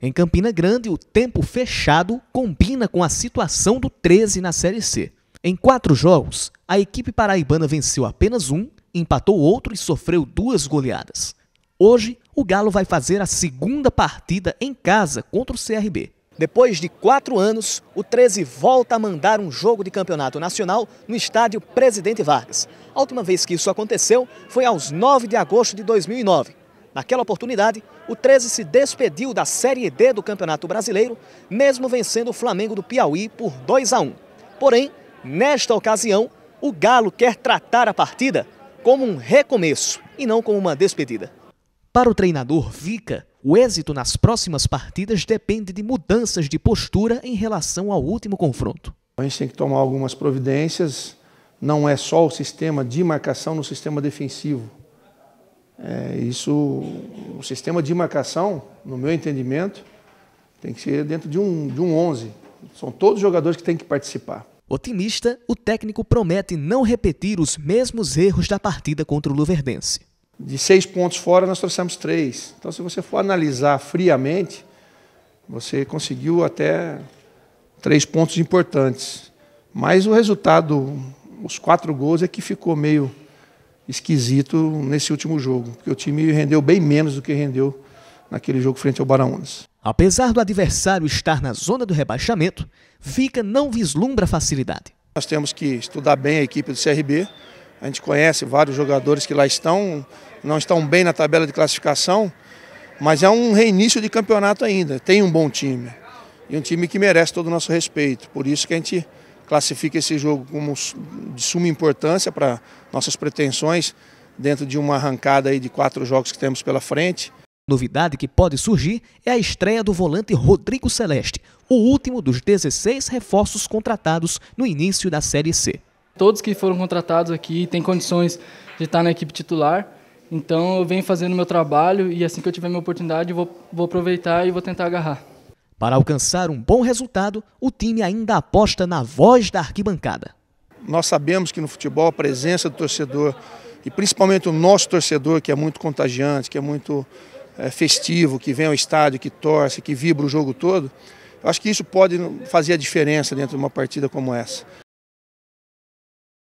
Em Campina Grande, o tempo fechado combina com a situação do 13 na Série C. Em quatro jogos, a equipe paraibana venceu apenas um, empatou outro e sofreu duas goleadas. Hoje, o Galo vai fazer a segunda partida em casa contra o CRB. Depois de quatro anos, o 13 volta a mandar um jogo de campeonato nacional no estádio Presidente Vargas. A última vez que isso aconteceu foi aos 9 de agosto de 2009, Naquela oportunidade, o 13 se despediu da Série D do Campeonato Brasileiro, mesmo vencendo o Flamengo do Piauí por 2 a 1. Porém, nesta ocasião, o Galo quer tratar a partida como um recomeço e não como uma despedida. Para o treinador Vica, o êxito nas próximas partidas depende de mudanças de postura em relação ao último confronto. A gente tem que tomar algumas providências, não é só o sistema de marcação no sistema defensivo. É, isso, o sistema de marcação, no meu entendimento, tem que ser dentro de um, de um 11. São todos os jogadores que têm que participar. Otimista, o técnico promete não repetir os mesmos erros da partida contra o Luverdense. De seis pontos fora, nós trouxemos três. Então, se você for analisar friamente, você conseguiu até três pontos importantes. Mas o resultado, os quatro gols, é que ficou meio esquisito nesse último jogo, porque o time rendeu bem menos do que rendeu naquele jogo frente ao Baraunas. Apesar do adversário estar na zona do rebaixamento, fica não vislumbra facilidade. Nós temos que estudar bem a equipe do CRB. A gente conhece vários jogadores que lá estão, não estão bem na tabela de classificação, mas é um reinício de campeonato ainda. Tem um bom time e um time que merece todo o nosso respeito. Por isso que a gente classifica esse jogo como de suma importância para nossas pretensões dentro de uma arrancada aí de quatro jogos que temos pela frente. Novidade que pode surgir é a estreia do volante Rodrigo Celeste, o último dos 16 reforços contratados no início da Série C. Todos que foram contratados aqui têm condições de estar na equipe titular, então eu venho fazendo meu trabalho e assim que eu tiver minha oportunidade vou, vou aproveitar e vou tentar agarrar. Para alcançar um bom resultado, o time ainda aposta na voz da arquibancada. Nós sabemos que no futebol a presença do torcedor, e principalmente o nosso torcedor, que é muito contagiante, que é muito é, festivo, que vem ao estádio, que torce, que vibra o jogo todo, eu acho que isso pode fazer a diferença dentro de uma partida como essa.